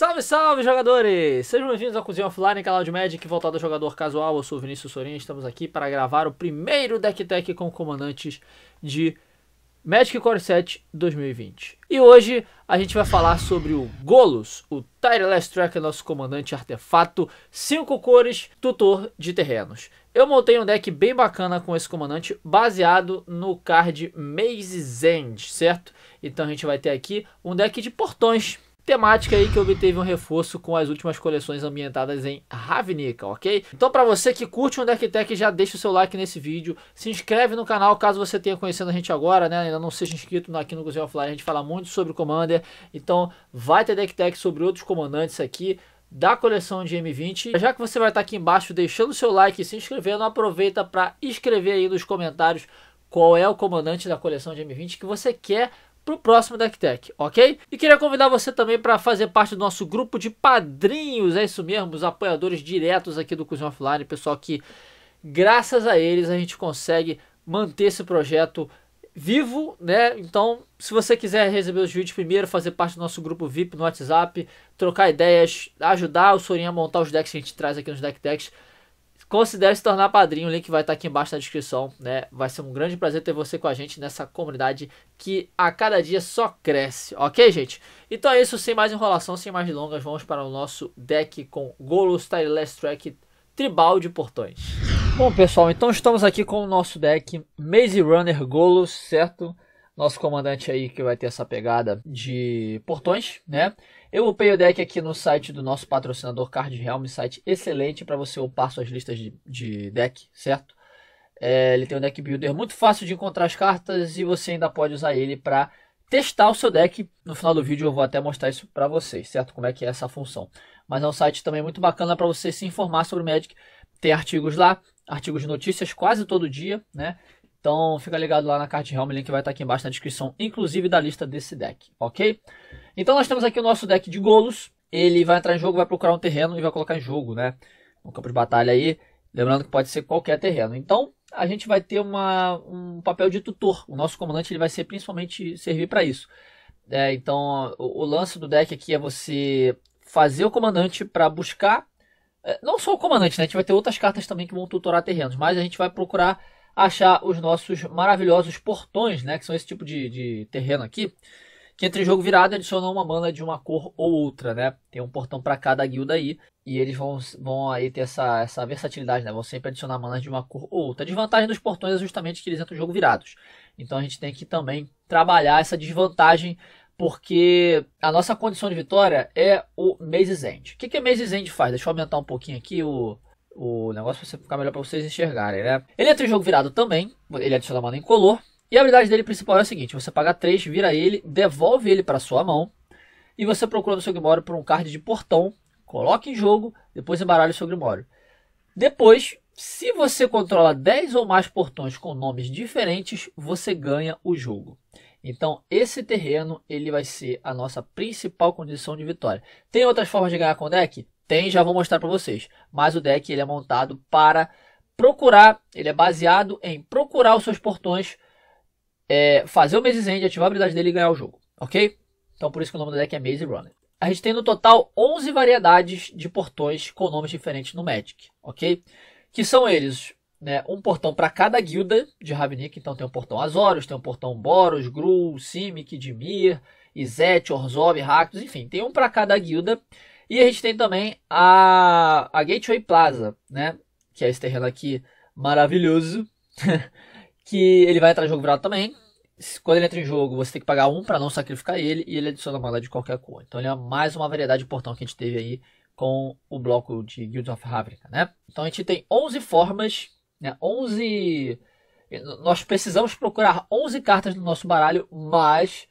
Salve, salve, jogadores! Sejam bem-vindos ao Cozinha Offline, canal de Magic, voltado ao jogador casual. Eu sou o Vinícius Sorin, estamos aqui para gravar o primeiro Deck Tech com comandantes de Magic Core 7 2020. E hoje a gente vai falar sobre o Golos, o Tireless Tracker, nosso comandante artefato, 5 cores, tutor de terrenos. Eu montei um deck bem bacana com esse comandante, baseado no card Maze End, certo? Então a gente vai ter aqui um deck de portões, temática aí que obteve um reforço com as últimas coleções ambientadas em Ravnica, ok? Então para você que curte o Tech, já deixa o seu like nesse vídeo, se inscreve no canal caso você tenha conhecendo a gente agora, né? Ainda não seja inscrito aqui no Cozinha Offline, a gente fala muito sobre Commander, então vai ter Tech sobre outros comandantes aqui, da coleção de M20. Já que você vai estar aqui embaixo deixando seu like e se inscrevendo, aproveita para escrever aí nos comentários qual é o comandante da coleção de M20 que você quer para o próximo Deck Tech, ok? E queria convidar você também para fazer parte do nosso grupo de padrinhos, é isso mesmo, os apoiadores diretos aqui do Cozinha Offline, pessoal que graças a eles a gente consegue manter esse projeto vivo, né? Então, se você quiser receber os vídeos primeiro, fazer parte do nosso grupo VIP no WhatsApp, trocar ideias, ajudar o Sorinha a montar os decks que a gente traz aqui nos Deck Considere se tornar padrinho, o link vai estar aqui embaixo na descrição, né? Vai ser um grande prazer ter você com a gente nessa comunidade que a cada dia só cresce, ok, gente? Então é isso, sem mais enrolação, sem mais longas, vamos para o nosso deck com Golos Tireless Track Tribal de Portões. Bom, pessoal, então estamos aqui com o nosso deck Maze Runner Golos, certo? nosso comandante aí que vai ter essa pegada de portões, né? Eu upei o deck aqui no site do nosso patrocinador Card Realm, site excelente para você upar suas listas de, de deck, certo? É, ele tem um deck builder muito fácil de encontrar as cartas e você ainda pode usar ele para testar o seu deck. No final do vídeo eu vou até mostrar isso para vocês, certo? Como é que é essa função. Mas é um site também muito bacana para você se informar sobre o Magic. Tem artigos lá, artigos de notícias quase todo dia, né? Então fica ligado lá na Card Realm, o link vai estar aqui embaixo na descrição, inclusive da lista desse deck, ok? Então nós temos aqui o nosso deck de Golos, ele vai entrar em jogo, vai procurar um terreno e vai colocar em jogo, né? No campo de batalha aí, lembrando que pode ser qualquer terreno. Então a gente vai ter uma, um papel de tutor, o nosso comandante ele vai ser principalmente servir para isso. É, então o, o lance do deck aqui é você fazer o comandante para buscar é, não só o comandante, né? A gente vai ter outras cartas também que vão tutorar terrenos, mas a gente vai procurar achar os nossos maravilhosos portões, né? Que são esse tipo de, de terreno aqui. Que entre jogo virado adicionam uma mana de uma cor ou outra, né? Tem um portão para cada guilda aí. E eles vão, vão aí ter essa, essa versatilidade, né? Vão sempre adicionar manas de uma cor ou outra. A desvantagem dos portões é justamente que eles entram no jogo virados. Então a gente tem que também trabalhar essa desvantagem porque a nossa condição de vitória é o Maze's End. O que, que a Maze's End faz? Deixa eu aumentar um pouquinho aqui o, o negócio é vai ficar melhor para vocês enxergarem, né? Ele entra em jogo virado também, ele adiciona mana color. E a habilidade dele principal é a seguinte: você paga 3, vira ele, devolve ele para sua mão. E você procura no seu Grimório por um card de portão, coloca em jogo, depois embaralha o seu Grimório. Depois, se você controla 10 ou mais portões com nomes diferentes, você ganha o jogo. Então, esse terreno ele vai ser a nossa principal condição de vitória. Tem outras formas de ganhar com deck? Tem, já vou mostrar para vocês. Mas o deck ele é montado para procurar, ele é baseado em procurar os seus portões, é, fazer o Maze End, ativar a habilidade dele e ganhar o jogo, ok? Então por isso que o nome do deck é Maze Runner. A gente tem no total 11 variedades de portões com nomes diferentes no Magic, ok? Que são eles, né, um portão para cada guilda de ravnica então tem um portão Azorius, tem um portão Boros, Gru, Simic, Dimir, Izete, Orzhov, Rakdos, enfim, tem um para cada guilda e a gente tem também a, a Gateway Plaza, né? Que é esse terreno aqui maravilhoso. que ele vai entrar em jogo virado também. Quando ele entra em jogo, você tem que pagar um para não sacrificar ele. E ele adiciona uma de qualquer cor. Então ele é mais uma variedade de portão que a gente teve aí com o bloco de Guilds of Havrica, né? Então a gente tem 11 formas, né? 11... Nós precisamos procurar 11 cartas no nosso baralho, mas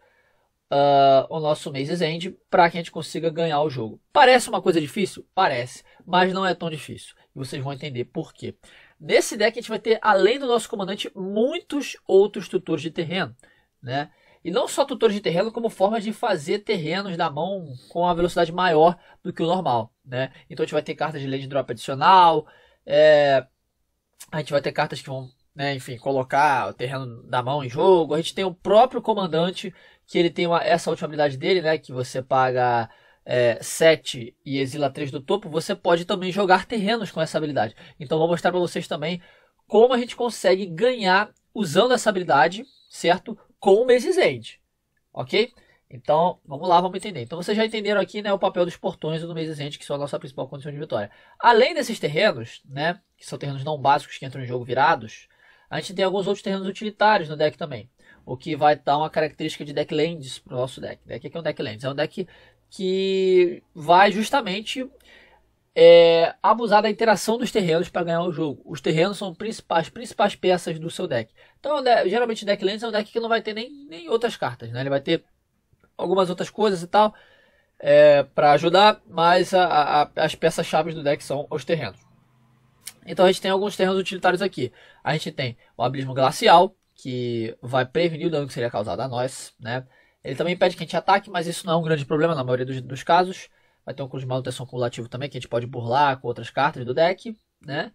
uh, o nosso Mazes End para que a gente consiga ganhar o jogo. Parece uma coisa difícil? Parece, mas não é tão difícil. E vocês vão entender por quê. Nesse deck a gente vai ter, além do nosso comandante, muitos outros tutores de terreno, né? E não só tutores de terreno, como formas de fazer terrenos da mão com uma velocidade maior do que o normal, né? Então a gente vai ter cartas de land drop adicional, é... a gente vai ter cartas que vão né, enfim, colocar o terreno da mão em jogo. A gente tem o próprio comandante, que ele tem uma, essa última habilidade dele, né, que você paga é, 7 e exila 3 do topo, você pode também jogar terrenos com essa habilidade. Então vou mostrar para vocês também como a gente consegue ganhar usando essa habilidade, certo? Com o Maze's End, ok? Então, vamos lá, vamos entender. Então, vocês já entenderam aqui né, o papel dos portões e do Maze's End, que são a nossa principal condição de vitória. Além desses terrenos, né, que são terrenos não básicos que entram em jogo virados, a gente tem alguns outros terrenos utilitários no deck também, o que vai dar uma característica de deck lands para o nosso deck. Né? O que é um deck lands, é um deck que vai justamente é, abusar da interação dos terrenos para ganhar o jogo. Os terrenos são principais, principais peças do seu deck. Então, é geralmente, deck lands é um deck que não vai ter nem, nem outras cartas, né? Ele vai ter algumas outras coisas e tal é, para ajudar, mas a, a, as peças-chave do deck são os terrenos. Então a gente tem alguns termos utilitários aqui. A gente tem o abismo glacial, que vai prevenir o dano que seria causado a nós, né? Ele também impede que a gente ataque, mas isso não é um grande problema na maioria dos, dos casos. Vai ter um custo de manutenção cumulativo também, que a gente pode burlar com outras cartas do deck, né?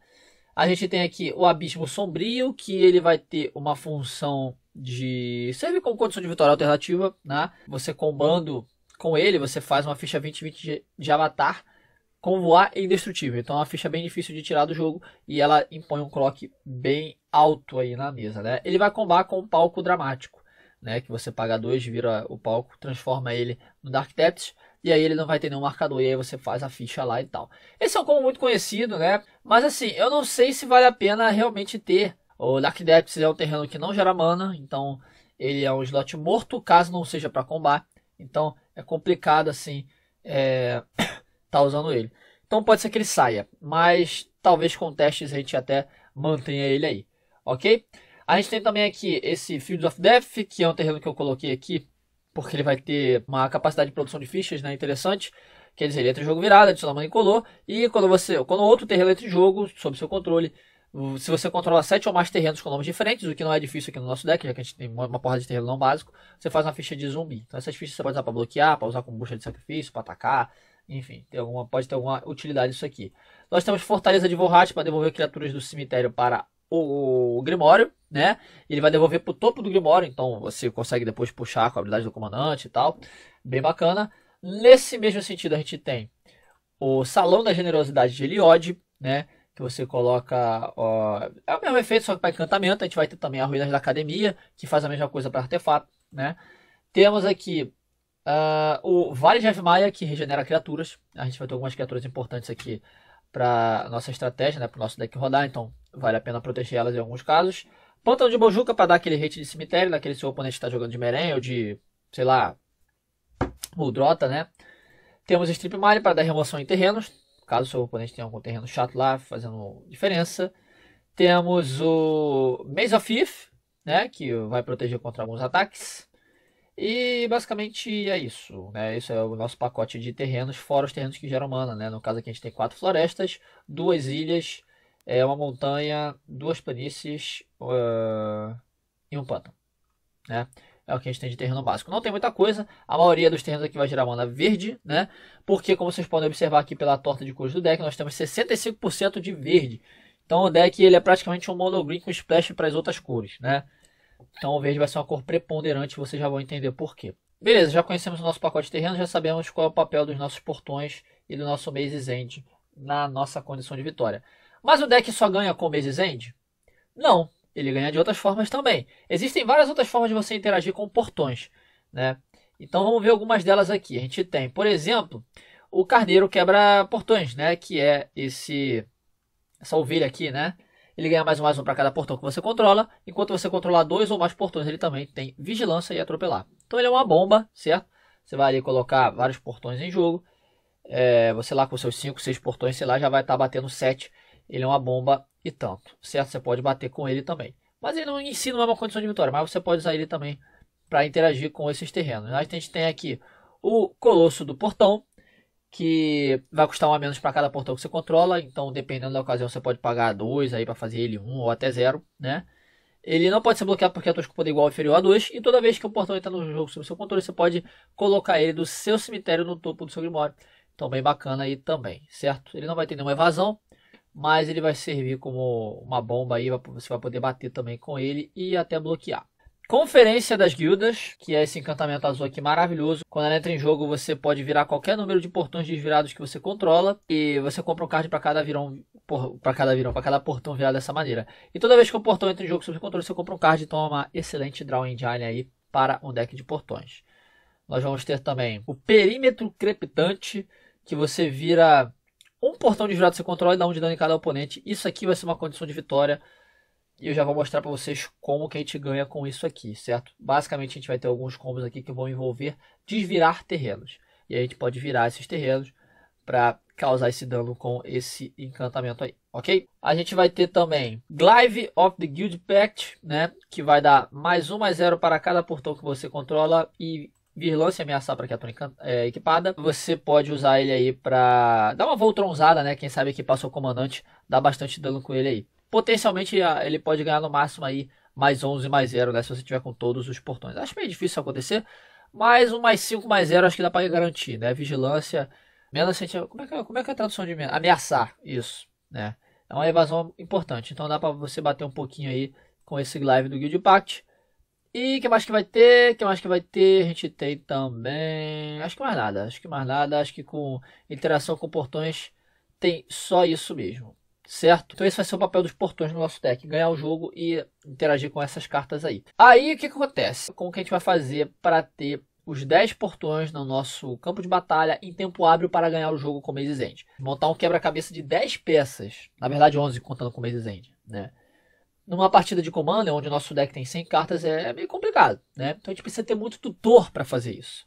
A gente tem aqui o Abismo Sombrio, que ele vai ter uma função de... Serve como condição de vitória alternativa, né? Você combando com ele, você faz uma ficha 20-20 de, de avatar com voar é indestrutível, então é uma ficha bem difícil de tirar do jogo e ela impõe um clock bem alto aí na mesa, né? Ele vai combar com o um palco dramático, né? Que você paga 2, vira o palco, transforma ele no Dark Depths e aí ele não vai ter nenhum marcador e aí você faz a ficha lá e tal. Esse é um combo muito conhecido, né? Mas assim, eu não sei se vale a pena realmente ter. O Dark Depths é um terreno que não gera mana, então ele é um slot morto caso não seja para combar. Então é complicado assim. É tá usando ele. Então pode ser que ele saia, mas talvez com testes a gente até mantenha ele aí, ok? A gente tem também aqui esse Field of Death, que é um terreno que eu coloquei aqui, porque ele vai ter uma capacidade de produção de fichas né, interessante. Quer dizer, ele entra em jogo virado, adiciona uma incolor, e quando você, quando outro terreno entra em jogo, sob seu controle, se você controla sete ou mais terrenos com nomes diferentes, o que não é difícil aqui no nosso deck, já que a gente tem uma porrada de terreno não básico, você faz uma ficha de zumbi. Então essas fichas você pode usar para bloquear, para usar como bucha de sacrifício, para atacar, enfim, tem alguma, pode ter alguma utilidade isso aqui. Nós temos Fortaleza de Vorrat para devolver criaturas do cemitério para o, Grimório, né? Ele vai devolver para o topo do Grimório, então você consegue depois puxar com a habilidade do comandante e tal. Bem bacana. Nesse mesmo sentido, a gente tem o Salão da Generosidade de Eliode, né? que você coloca. Ó, é o mesmo efeito, só que para encantamento. A gente vai ter também a Ruínas da Academia, que faz a mesma coisa para artefato. Né? Temos aqui Uh, o Vale de Maia que regenera criaturas. A gente vai ter algumas criaturas importantes aqui para nossa estratégia, né, para o nosso deck rodar, então vale a pena proteger elas em alguns casos. Pântano de Bojuca para dar aquele hit de cemitério, naquele né, seu oponente está jogando de Meren ou de, sei lá, Muldrota, né? Temos Strip Mine para dar remoção em terrenos, caso seu oponente tenha algum terreno chato lá, fazendo diferença. Temos o Maze of If, né, que vai proteger contra alguns ataques. E basicamente é isso, né? Isso é o nosso pacote de terrenos, fora os terrenos que geram mana, né? No caso aqui a gente tem quatro florestas, duas ilhas, é, uma montanha, duas planícies uh, e um pântano, né? É o que a gente tem de terreno básico. Não tem muita coisa, a maioria dos terrenos aqui vai gerar mana verde, né? Porque, como vocês podem observar aqui pela torta de cores do deck, nós temos 65% de verde. Então o deck ele é praticamente um monogreen com splash para as outras cores, né? Então o verde vai ser uma cor preponderante, vocês já vão entender por quê. Beleza, já conhecemos o nosso pacote terreno, já sabemos qual é o papel dos nossos portões e do nosso Maze's End na nossa condição de vitória. Mas o deck só ganha com o Maze's End? Não, ele ganha de outras formas também. Existem várias outras formas de você interagir com portões, né? Então vamos ver algumas delas aqui. A gente tem, por exemplo, o carneiro quebra portões, né? Que é esse essa ovelha aqui, né? Ele ganha mais um mais um para cada portão que você controla. Enquanto você controlar dois ou mais portões, ele também tem vigilância e atropelar. Então ele é uma bomba, certo? Você vai ali colocar vários portões em jogo. É, você lá com seus 5, 6 portões, sei lá, já vai estar tá batendo 7. Ele é uma bomba e tanto, certo? Você pode bater com ele também. Mas ele não ensina é uma condição de vitória, mas você pode usar ele também para interagir com esses terrenos. A gente tem aqui o Colosso do Portão, que vai custar um a menos para cada portão que você controla, então dependendo da ocasião você pode pagar dois aí para fazer ele um ou até zero, né? Ele não pode ser bloqueado porque a tua escopa é igual ou inferior a 2, e toda vez que o portão entra no jogo sob seu controle, você pode colocar ele do seu cemitério no topo do seu grimório. Então bem bacana aí também, certo? Ele não vai ter nenhuma evasão, mas ele vai servir como uma bomba aí, você vai poder bater também com ele e até bloquear. Conferência das Guildas, que é esse encantamento azul aqui maravilhoso. Quando ela entra em jogo, você pode virar qualquer número de portões desvirados que você controla. E você compra um card para cada virão. para cada virão, para cada portão virado dessa maneira. E toda vez que um portão entra em jogo sob controle, você compra um card. e toma uma excelente draw engine aí para um deck de portões. Nós vamos ter também o perímetro crepitante, que você vira um portão desvirado que você controla e dá um de dano em cada oponente. Isso aqui vai ser uma condição de vitória e eu já vou mostrar para vocês como que a gente ganha com isso aqui, certo? Basicamente a gente vai ter alguns combos aqui que vão envolver desvirar terrenos. E a gente pode virar esses terrenos para causar esse dano com esse encantamento aí, ok? A gente vai ter também Glive of the Guild Pact, né? Que vai dar mais um mais zero para cada portão que você controla e Vigilância ameaçar para criatura é, equipada. Você pode usar ele aí para dar uma voltronzada, né? Quem sabe que passa o comandante, dá bastante dano com ele aí potencialmente ah, ele pode ganhar no máximo aí mais 11 mais 0, né? Se você tiver com todos os portões. Acho meio difícil acontecer, mas um mais 5 mais 0 acho que dá para garantir, né? Vigilância, menos sentir. Assim, como é que, é, como é, que é a tradução de ameaçar? Isso, né? É uma evasão importante, então dá para você bater um pouquinho aí com esse live do Guild Pact. E que mais que vai ter? Que mais que vai ter? A gente tem também. Acho que mais nada. Acho que mais nada. Acho que com interação com portões tem só isso mesmo certo? Então esse vai ser o papel dos portões no nosso deck, ganhar o jogo e interagir com essas cartas aí. Aí o que, que acontece? Como que a gente vai fazer para ter os 10 portões no nosso campo de batalha em tempo hábil para ganhar o jogo com o Maze End? Montar um quebra-cabeça de 10 peças, na verdade 11 contando com o Maze End, né? Numa partida de comando, onde o nosso deck tem 100 cartas, é meio complicado, né? Então a gente precisa ter muito tutor para fazer isso.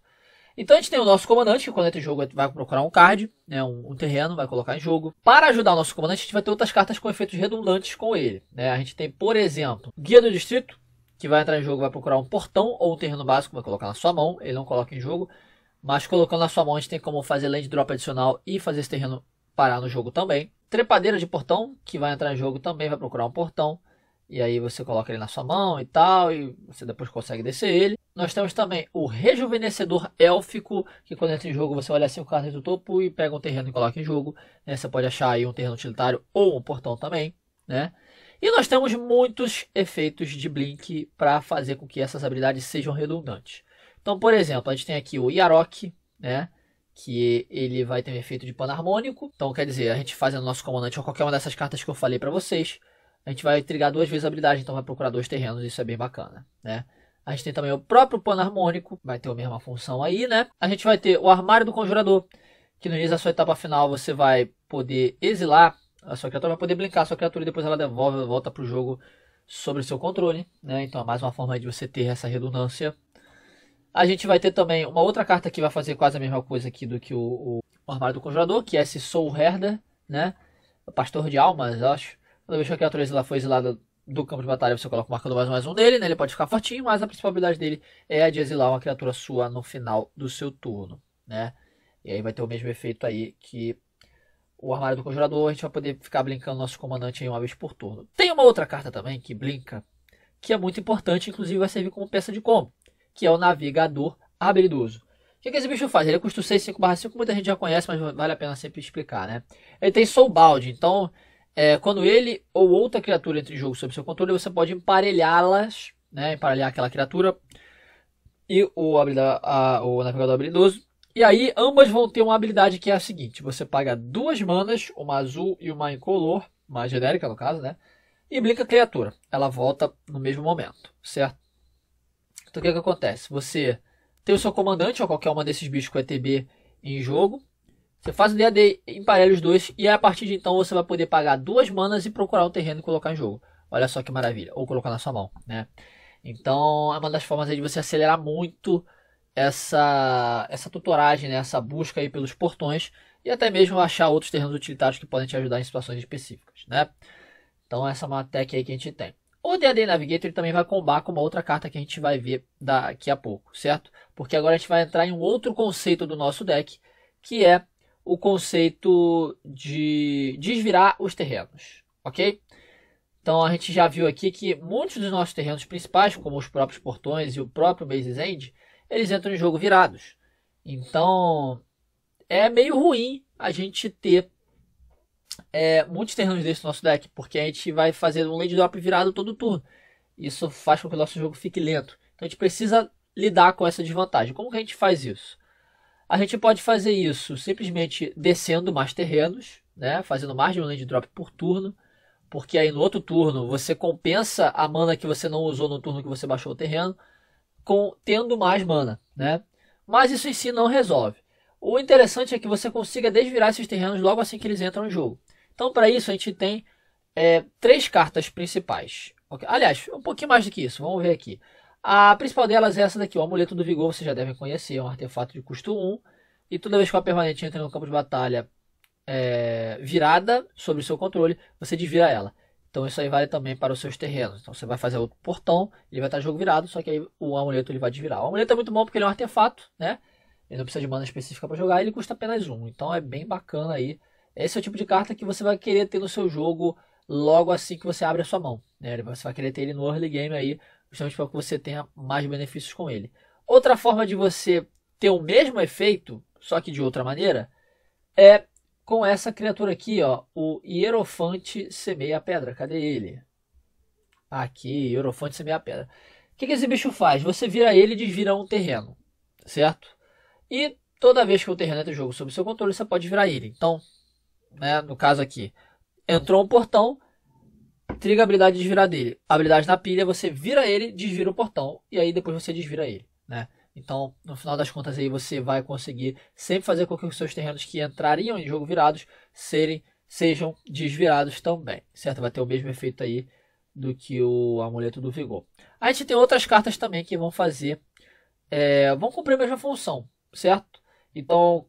Então a gente tem o nosso comandante, que quando entra em jogo vai procurar um card, né, um, um, terreno, vai colocar em jogo. Para ajudar o nosso comandante, a gente vai ter outras cartas com efeitos redundantes com ele. Né? A gente tem, por exemplo, Guia do Distrito, que vai entrar em jogo, vai procurar um portão ou um terreno básico, vai colocar na sua mão, ele não coloca em jogo. Mas colocando na sua mão, a gente tem como fazer land drop adicional e fazer esse terreno parar no jogo também. Trepadeira de portão, que vai entrar em jogo também, vai procurar um portão. E aí você coloca ele na sua mão e tal, e você depois consegue descer ele. Nós temos também o Rejuvenescedor Élfico, que quando entra em jogo você olha cinco assim cartas do topo e pega um terreno e coloca em jogo. Né? Você pode achar aí um terreno utilitário ou um portão também, né? E nós temos muitos efeitos de Blink para fazer com que essas habilidades sejam redundantes. Então, por exemplo, a gente tem aqui o Yarok, né? que ele vai ter um efeito de panharmônico. Então, quer dizer, a gente fazendo nosso comandante ou qualquer uma dessas cartas que eu falei para vocês, a gente vai trigar duas vezes a habilidade, então vai procurar dois terrenos, isso é bem bacana, né? A gente tem também o próprio pano harmônico, vai ter a mesma função aí, né? A gente vai ter o armário do conjurador, que no início da sua etapa final você vai poder exilar a sua criatura, vai poder brincar a sua criatura e depois ela devolve, volta para o jogo sobre o seu controle, né? Então é mais uma forma de você ter essa redundância. A gente vai ter também uma outra carta que vai fazer quase a mesma coisa aqui do que o, o, armário do conjurador, que é esse Soul Herder, né? O pastor de almas, acho. Toda vez que a criatura foi exilada do campo de batalha, você coloca o marcador mais mais um dele, né? Ele pode ficar fortinho, mas a principal habilidade dele é a de exilar uma criatura sua no final do seu turno, né? E aí vai ter o mesmo efeito aí que o armário do conjurador, a gente vai poder ficar blinkando nosso comandante aí uma vez por turno. Tem uma outra carta também que brinca, que é muito importante, inclusive vai servir como peça de combo, que é o navegador habilidoso. O que, que esse bicho faz? Ele custa 6, 5 barra 5, muita gente já conhece, mas vale a pena sempre explicar, né? Ele tem soulbound, então é, quando ele ou outra criatura entra em jogo sob seu controle, você pode emparelhá-las, né, emparelhar aquela criatura e o, a, o navegador habilidoso. E aí ambas vão ter uma habilidade que é a seguinte: você paga duas manas, uma azul e uma incolor, mais genérica no caso, né? E blinca a criatura. Ela volta no mesmo momento, certo? Então o que, é que acontece? Você tem o seu comandante ou qualquer uma desses bichos com ETB em jogo. Você faz o DAD em os dois e a partir de então você vai poder pagar duas manas e procurar um terreno e colocar em jogo. Olha só que maravilha. Ou colocar na sua mão, né? Então é uma das formas de você acelerar muito essa, essa tutoragem, né? essa busca aí pelos portões e até mesmo achar outros terrenos utilitários que podem te ajudar em situações específicas, né? Então essa é uma tech aí que a gente tem. O D&D Navigator também vai combar com uma outra carta que a gente vai ver daqui a pouco, certo? Porque agora a gente vai entrar em um outro conceito do nosso deck, que é o conceito de desvirar os terrenos, ok? Então a gente já viu aqui que muitos dos nossos terrenos principais, como os próprios portões e o próprio Bases End, eles entram em jogo virados. Então é meio ruim a gente ter é, muitos terrenos desse no nosso deck, porque a gente vai fazer um land drop virado todo turno. Isso faz com que o nosso jogo fique lento. Então a gente precisa lidar com essa desvantagem. Como que a gente faz isso? A gente pode fazer isso simplesmente descendo mais terrenos, né? fazendo mais de um land drop por turno, porque aí no outro turno você compensa a mana que você não usou no turno que você baixou o terreno, com tendo mais mana. Né? Mas isso em si não resolve. O interessante é que você consiga desvirar esses terrenos logo assim que eles entram no jogo. Então, para isso, a gente tem é, três cartas principais. Okay? Aliás, um pouquinho mais do que isso, vamos ver aqui. A principal delas é essa daqui, o Amuleto do Vigor, você já deve conhecer, é um artefato de custo 1. E toda vez que uma permanente entra no campo de batalha é, virada sobre o seu controle, você desvira ela. Então isso aí vale também para os seus terrenos. Então você vai fazer outro portão, ele vai estar jogo virado, só que aí o amuleto ele vai desvirar. O amuleto é muito bom porque ele é um artefato, né? Ele não precisa de mana específica para jogar, ele custa apenas um. Então é bem bacana aí. Esse é o tipo de carta que você vai querer ter no seu jogo logo assim que você abre a sua mão. Né? Você vai querer ter ele no early game aí justamente para que você tenha mais benefícios com ele. Outra forma de você ter o mesmo efeito, só que de outra maneira, é com essa criatura aqui, ó, o Hierofante Semeia Pedra. Cadê ele? Aqui, Hierofante Semeia Pedra. O que, que esse bicho faz? Você vira ele e desvira um terreno, certo? E toda vez que o terreno entra em jogo sob seu controle, você pode virar ele. Então, né, no caso aqui, entrou um portão, Triga a habilidade de desvirar dele. A habilidade na pilha, você vira ele, desvira o portão. E aí depois você desvira ele, né? Então, no final das contas aí, você vai conseguir sempre fazer com que os seus terrenos que entrariam em jogo virados serem, sejam desvirados também, certo? Vai ter o mesmo efeito aí do que o Amuleto do Vigor. A gente tem outras cartas também que vão fazer, é, vão cumprir a mesma função, certo? Então,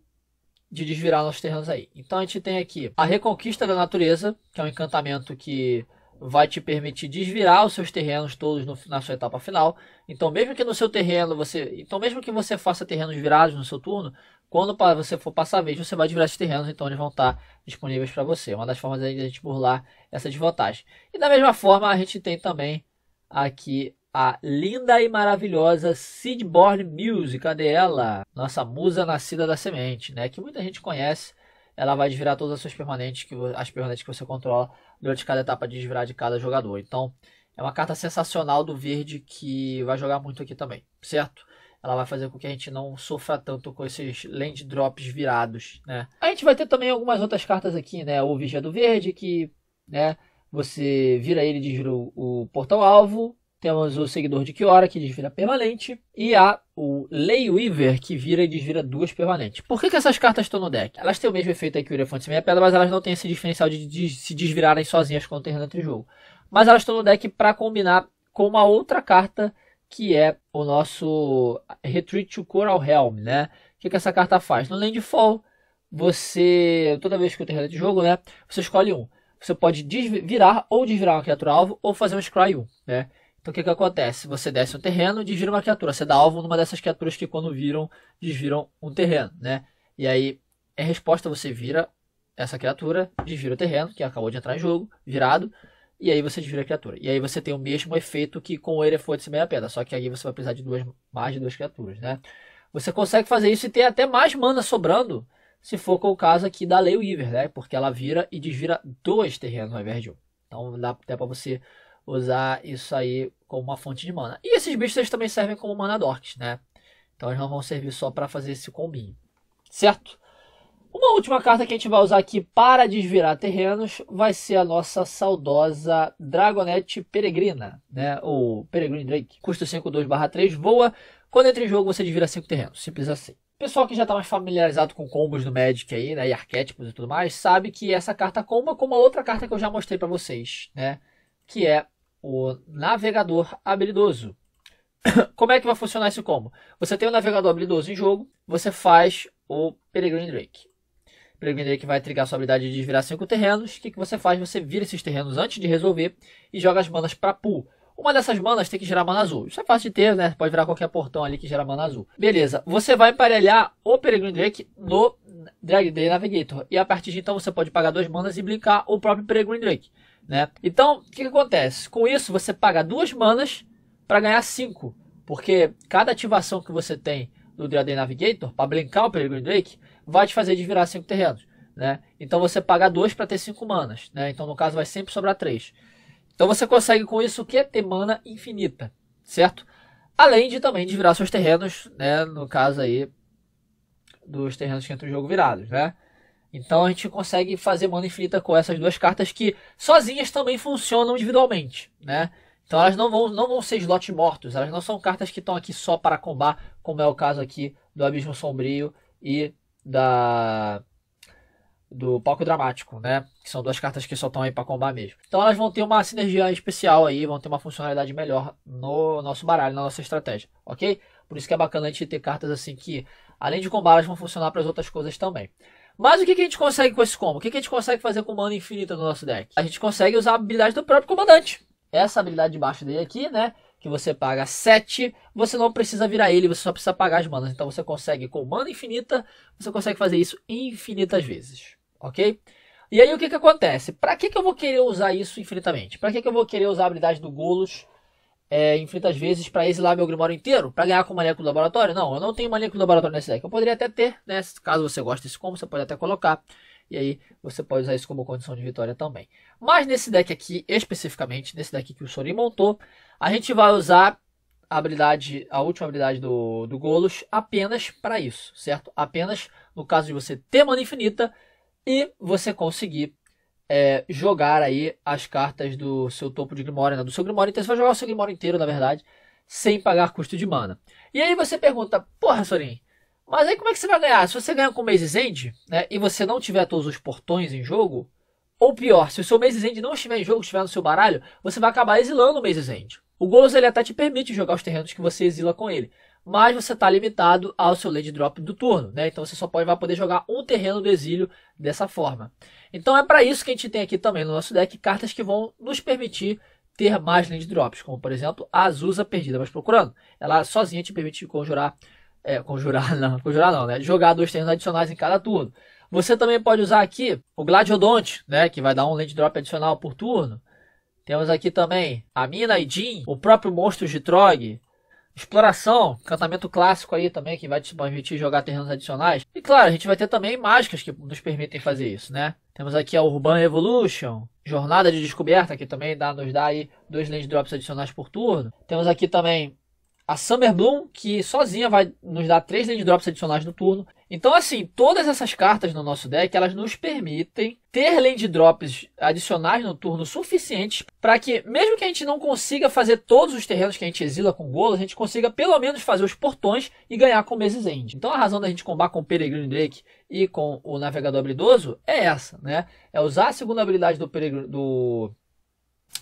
de desvirar nossos terrenos aí. Então a gente tem aqui a Reconquista da Natureza, que é um encantamento que vai te permitir desvirar os seus terrenos todos no, na sua etapa final. Então, mesmo que no seu terreno você, então mesmo que você faça terrenos virados no seu turno, quando você for passar vez, você vai desvirar esses terrenos, então eles vão estar disponíveis para você. Uma das formas da gente burlar essa desvantagem. E da mesma forma, a gente tem também aqui a linda e maravilhosa Seedborn Music, cadê ela? Nossa musa nascida da semente, né? Que muita gente conhece ela vai desvirar todas as suas permanentes que as permanentes que você controla durante cada etapa de desvirar de cada jogador. Então, é uma carta sensacional do verde que vai jogar muito aqui também, certo? Ela vai fazer com que a gente não sofra tanto com esses land drops virados, né? A gente vai ter também algumas outras cartas aqui, né? O Vigia do Verde, que, né, você vira ele e desvira o, o portal-alvo, temos o seguidor de Kiora, que desvira permanente. E há o weaver que vira e desvira duas permanentes. Por que, que essas cartas estão no deck? Elas têm o mesmo efeito que o Elefante Meia Pedra, mas elas não têm esse diferencial de, se desvirarem sozinhas quando terreno entre jogo. Mas elas estão no deck para combinar com uma outra carta que é o nosso Retreat to Coral Helm, né? O que, que essa carta faz? No Landfall, você, toda vez que o terminar é de jogo, né, você escolhe um. Você pode desvirar ou desvirar uma criatura alvo ou fazer um Scry 1, né? Então o que, que acontece? Você desce um terreno e desvira uma criatura. Você dá alvo numa dessas criaturas que quando viram, desviram um terreno, né? E aí, em resposta, você vira essa criatura, desvira o terreno, que acabou de entrar em jogo, virado, e aí você desvira a criatura. E aí você tem o mesmo efeito que com o Erefote de meia pedra, só que aí você vai precisar de duas, mais de duas criaturas, né? Você consegue fazer isso e ter até mais mana sobrando, se for com o caso aqui da Lei Weaver, né? Porque ela vira e desvira dois terrenos ao invés de um. Então dá até para você usar isso aí como uma fonte de mana. E esses bichos eles também servem como mana dorks, né? Então eles não vão servir só para fazer esse combinho, certo? Uma última carta que a gente vai usar aqui para desvirar terrenos vai ser a nossa saudosa Dragonette Peregrina, né? Ou Peregrine Drake. Custa 5, 2 3, voa. Quando entra em jogo, você desvira 5 terrenos. Simples assim. Pessoal que já está mais familiarizado com combos do Magic aí, né? E arquétipos e tudo mais, sabe que essa carta comba com uma outra carta que eu já mostrei para vocês, né? Que é o navegador habilidoso. Como é que vai funcionar esse combo? Você tem o um navegador habilidoso em jogo, você faz o Peregrine Drake. O Peregrine Drake vai trigar sua habilidade de desvirar cinco terrenos. O que, que você faz? Você vira esses terrenos antes de resolver e joga as manas para pool. Uma dessas manas tem que gerar mana azul. Isso é fácil de ter, né? Pode virar qualquer portão ali que gera mana azul. Beleza, você vai emparelhar o Peregrine Drake no Drag Day Navigator. E a partir de então você pode pagar duas manas e blinkar o próprio Peregrine Drake. Né? Então, o que, que acontece? Com isso, você paga duas manas para ganhar cinco. Porque cada ativação que você tem do Dreaden Navigator, para brincar o Peregrine Drake, vai te fazer desvirar cinco terrenos. Né? Então você paga dois para ter cinco manas. Né? Então, no caso, vai sempre sobrar três. Então você consegue com isso o que? Ter mana infinita, certo? Além de também desvirar seus terrenos, né? No caso aí, dos terrenos que entram no jogo virados, né? Então a gente consegue fazer mana infinita com essas duas cartas que sozinhas também funcionam individualmente, né? Então elas não vão, não vão ser slots mortos, elas não são cartas que estão aqui só para combar, como é o caso aqui do Abismo Sombrio e da do Palco Dramático, né? Que são duas cartas que só estão aí para combar mesmo. Então elas vão ter uma sinergia especial aí, vão ter uma funcionalidade melhor no nosso baralho, na nossa estratégia, ok? Por isso que é bacana a gente ter cartas assim que, além de combar, elas vão funcionar para as outras coisas também. Mas o que, que a gente consegue com esse combo? O que, que a gente consegue fazer com mana infinita no nosso deck? A gente consegue usar a habilidade do próprio comandante. Essa habilidade debaixo dele aqui, né? Que você paga 7, você não precisa virar ele, você só precisa pagar as manas. Então você consegue, com mana infinita, você consegue fazer isso infinitas vezes, ok? E aí o que, que acontece? Para que, que eu vou querer usar isso infinitamente? Para que, que eu vou querer usar a habilidade do Golos é, às vezes para exilar meu Grimório inteiro, para ganhar com uma do laboratório. Não, eu não tenho uma do laboratório nesse deck. Eu poderia até ter, né? Caso você goste desse combo, você pode até colocar. E aí você pode usar isso como condição de vitória também. Mas nesse deck aqui, especificamente, nesse deck que o Sorin montou, a gente vai usar a habilidade, a última habilidade do, do Golos apenas para isso, certo? Apenas no caso de você ter mana infinita e você conseguir é, jogar aí as cartas do seu topo de Grimório, né? do seu Grimório inteiro. Você vai jogar o seu Grimório inteiro, na verdade, sem pagar custo de mana. E aí você pergunta, porra, Sorin, mas aí como é que você vai ganhar? Se você ganhar com o Maze's End, né, e você não tiver todos os portões em jogo, ou pior, se o seu Maze's End não estiver em jogo, estiver no seu baralho, você vai acabar exilando o Maze's End. O Golos, ele até te permite jogar os terrenos que você exila com ele mas você está limitado ao seu land drop do turno, né? Então você só pode, vai poder jogar um terreno do exílio dessa forma. Então é para isso que a gente tem aqui também no nosso deck cartas que vão nos permitir ter mais land drops, como por exemplo a Azusa Perdida, mas procurando. Ela sozinha te permite conjurar, é, conjurar não, conjurar não, né? Jogar dois terrenos adicionais em cada turno. Você também pode usar aqui o Gladiodonte, né? Que vai dar um land drop adicional por turno. Temos aqui também a Mina e Jean, o próprio monstro de Trog, exploração, encantamento clássico aí também, que vai te permitir jogar terrenos adicionais. E claro, a gente vai ter também mágicas que nos permitem fazer isso, né? Temos aqui a Urban Evolution, Jornada de Descoberta, que também dá, nos dá aí dois land drops adicionais por turno. Temos aqui também a Summer Bloom, que sozinha vai nos dar três land drops adicionais no turno. Então, assim, todas essas cartas no nosso deck, elas nos permitem ter land drops adicionais no turno suficientes para que, mesmo que a gente não consiga fazer todos os terrenos que a gente exila com golo, a gente consiga pelo menos fazer os portões e ganhar com Meses End. Então, a razão da gente combar com o Peregrine Drake e com o Navegador Habilidoso é essa, né? É usar a segunda habilidade do, Peregrine, do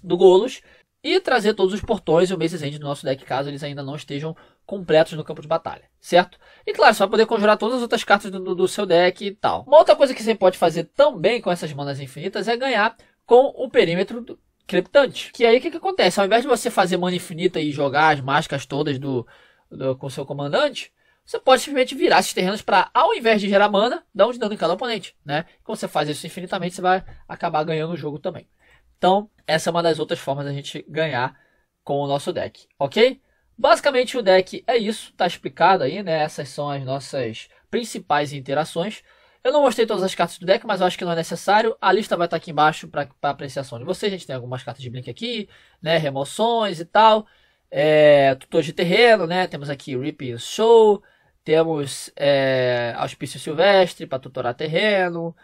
do Golos e trazer todos os portões e o Mace Hand do nosso deck, caso eles ainda não estejam completos no campo de batalha, certo? E claro, você vai poder conjurar todas as outras cartas do, do seu deck e tal. Uma outra coisa que você pode fazer também com essas manas infinitas é ganhar com o perímetro do creptante. Que aí o que, que acontece? Ao invés de você fazer mana infinita e jogar as máscaras todas do, do com seu comandante, você pode simplesmente virar esses terrenos para, ao invés de gerar mana, dar um de dano em cada oponente, né? Quando você faz isso infinitamente, você vai acabar ganhando o jogo também. Então, essa é uma das outras formas da gente ganhar com o nosso deck, ok? Basicamente o deck é isso, tá explicado aí, né? Essas são as nossas principais interações. Eu não mostrei todas as cartas do deck, mas eu acho que não é necessário. A lista vai estar tá aqui embaixo para apreciação de vocês. A gente tem algumas cartas de blink aqui, né? Remoções e tal. É, tutor de terreno, né? Temos aqui Rip Show. Temos é, Auspício Silvestre para tutorar terreno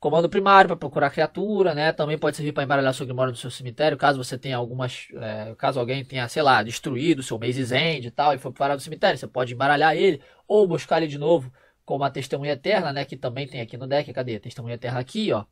comando primário para procurar criatura, né? Também pode servir para embaralhar seu grimório no seu cemitério, caso você tenha algumas, é, caso alguém tenha, sei lá, destruído seu Maze's End e tal e foi parar no cemitério, você pode embaralhar ele ou buscar ele de novo como a testemunha eterna, né? Que também tem aqui no deck, cadê? Testemunha eterna aqui, ó,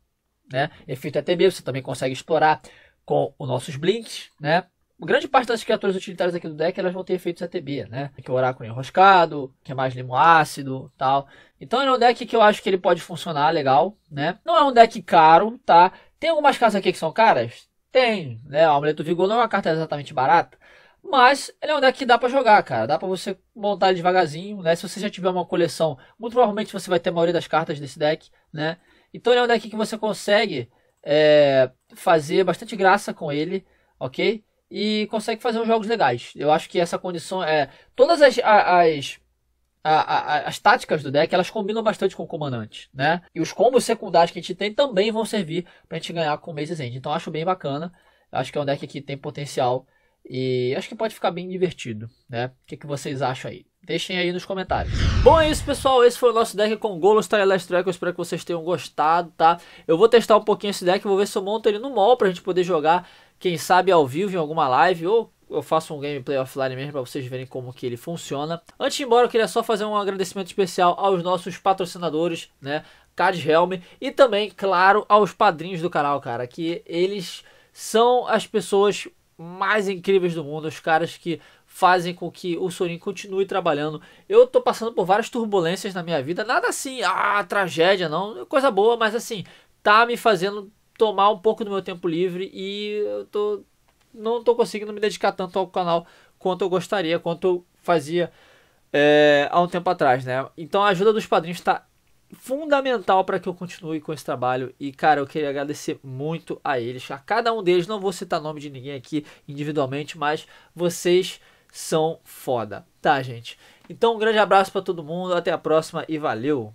né? Efeito é ETB, você também consegue explorar com os nossos blinks, né? grande parte das criaturas utilitárias aqui do deck elas vão ter efeitos ATB, né? Que é o oráculo enroscado, que é mais limo ácido, tal. Então ele é um deck que eu acho que ele pode funcionar legal, né? Não é um deck caro, tá? Tem algumas cartas aqui que são caras? Tem, né? O Amuleto Vigor não é uma carta exatamente barata, mas ele é um deck que dá para jogar, cara. Dá para você montar ele devagarzinho, né? Se você já tiver uma coleção, muito provavelmente você vai ter a maioria das cartas desse deck, né? Então ele é um deck que você consegue é, fazer bastante graça com ele, ok? E consegue fazer uns jogos legais. Eu acho que essa condição é. Todas as, as a, a, as táticas do deck elas combinam bastante com o comandante, né? E os combos secundários que a gente tem também vão servir para a gente ganhar com o Maze's End. Então acho bem bacana. Acho que é um deck que tem potencial e acho que pode ficar bem divertido, né? O que, que vocês acham aí? Deixem aí nos comentários. Bom, é isso, pessoal. Esse foi o nosso deck com Golos Star Track. Eu espero que vocês tenham gostado, tá? Eu vou testar um pouquinho esse deck, vou ver se eu monto ele no mall pra gente poder jogar, quem sabe, ao vivo em alguma live ou eu faço um gameplay offline mesmo para vocês verem como que ele funciona. Antes de ir embora, eu queria só fazer um agradecimento especial aos nossos patrocinadores, né? Cad Helm e também, claro, aos padrinhos do canal, cara, que eles são as pessoas mais incríveis do mundo, os caras que fazem com que o Sorin continue trabalhando. Eu tô passando por várias turbulências na minha vida, nada assim, ah, tragédia, não, coisa boa, mas assim, tá me fazendo tomar um pouco do meu tempo livre e eu tô não estou conseguindo me dedicar tanto ao canal quanto eu gostaria, quanto eu fazia é, há um tempo atrás, né? Então a ajuda dos padrinhos está fundamental para que eu continue com esse trabalho e cara, eu queria agradecer muito a eles, a cada um deles, não vou citar nome de ninguém aqui individualmente, mas vocês são foda, tá, gente? Então um grande abraço para todo mundo, até a próxima e valeu.